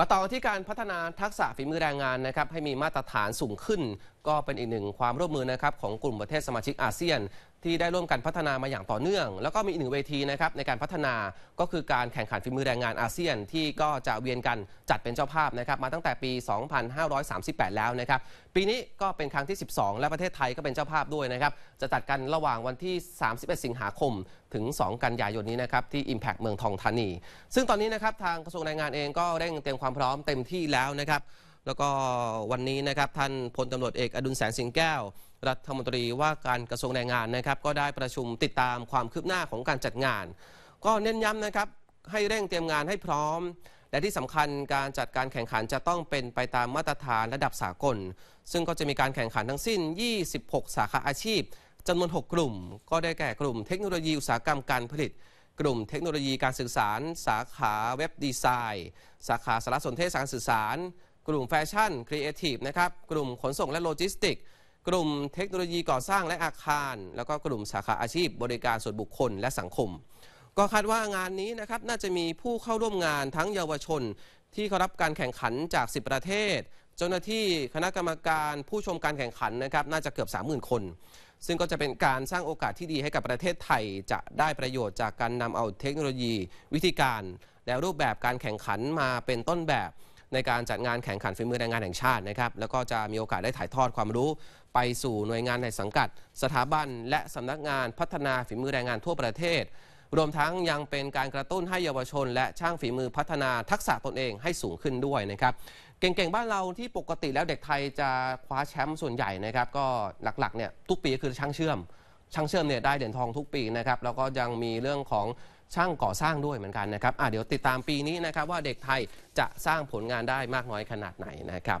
มาต่อที่การพัฒนาทักษะฝีมือแรงงานนะครับให้มีมาตรฐานสูงขึ้นก็เป็นอีกหนึ่งความร่วมมือนะครับของกลุ่มประเทศสมาชิกอาเซียน ที่ได้ร่วมกันพัฒนามาอย่างต่อเนื่อง แล้วก็มีอีกหนึ่งเวทีนะครับในการพัฒนาก็คือการแข่งขันฝีมือแรงงานอาเซียน ที่ก็จะเวียนกันจัดเป็นเจ้าภาพนะครับ มาตั้งแต่ปี 2538 แล้วนะครับปีนี้ก็เป็นครั้งที่ 12 และประเทศไทยก็เป็นเจ้าภาพด้วยนะครับ จะจัดกันระหว่างวันที่ 31 สิงหาคม ถึง 2 กันยายนนี้นะครับที่ Impact เมืองทองธานี ซึ่งตอนนี้นะครับทางกระทรวงแรงงานเองก็เร่งเตรียมความพร้อมเต็มที่แล้วนะครับแล้วก็วันนี้นะครับท่านพลตำรวจเอก อดุลแสงสิงแก้ว รัฐมนตรีว่าการกระทรวงแรงงานนะครับ ก็ได้ประชุมติดตามความคืบหน้าของการจัดงาน ก็เน้นย้ำนะครับให้เร่งเตรียมงานให้พร้อม และที่สำคัญการจัดการแข่งขันจะต้องเป็นไปตามมาตรฐานระดับสากล ซึ่งก็จะมีการแข่งขันทั้งสิ้น 26 สาขาอาชีพจำนวน 6 กลุ่ม ก็ได้แก่กลุ่มเทคโนโลยีอุตสาหกรรมการผลิตกลุ่ม เทคโนโลยีการสื่อสาร สาขาเว็บดีไซน์ สาขาสารสนเทศการสื่อสารกลุ่มแฟชั่นครีเอทีฟนะครับ กลุ่มขนส่งและโลจิสติก กลุ่มเทคโนโลยีก่อสร้างและอาคาร แล้วก็กลุ่มสาขาอาชีพบริการส่วนบุคคลและสังคม ก็คาดว่างานนี้นะครับน่าจะมีผู้เข้าร่วมงานทั้งเยาวชน ที่เขารับการแข่งขันจาก 10 ประเทศ เจ้าหน้าที่คณะกรรมการผู้ชมการแข่งขันนะครับน่าจะเกือบ 30,000 คน ซึ่งก็จะเป็นการสร้างโอกาสที่ดีให้กับประเทศไทย จะได้ประโยชน์จากการนำเอาเทคโนโลยีวิธีการ และรูปแบบการแข่งขันมาเป็นต้นแบบในการจัดงานแข่งขันฝีมือแรงงานแห่งชาตินะครับแล้วก็จะมีโอกาสได้ถ่ายทอดความรู้ ไปสู่หน่วยงานในสังกัด สถาบัน และสำนักงานพัฒนาฝีมือแรงงานทั่วประเทศ รวมทั้งยังเป็นการกระตุ้นให้เยาวชน และช่างฝีมือพัฒนาทักษะตนเองให้สูงขึ้นด้วยนะครับเก่งๆ บ้านเราที่ปกติแล้วเด็กไทยจะคว้าแชมป์ส่วนใหญ่นะครับก็หลักๆเนี่ยทุกปีก็คือช่างเชื่อม ช่างเชื่อมเนี่ยได้เหรียญทองทุกปีนะครับแล้วก็ยังมีเรื่องของช่างก่อสร้างด้วยเหมือนกันนะครับ เดี๋ยวติดตามปีนี้นะครับ ว่าเด็กไทยจะสร้างผลงานได้มากน้อยขนาดไหนนะครับ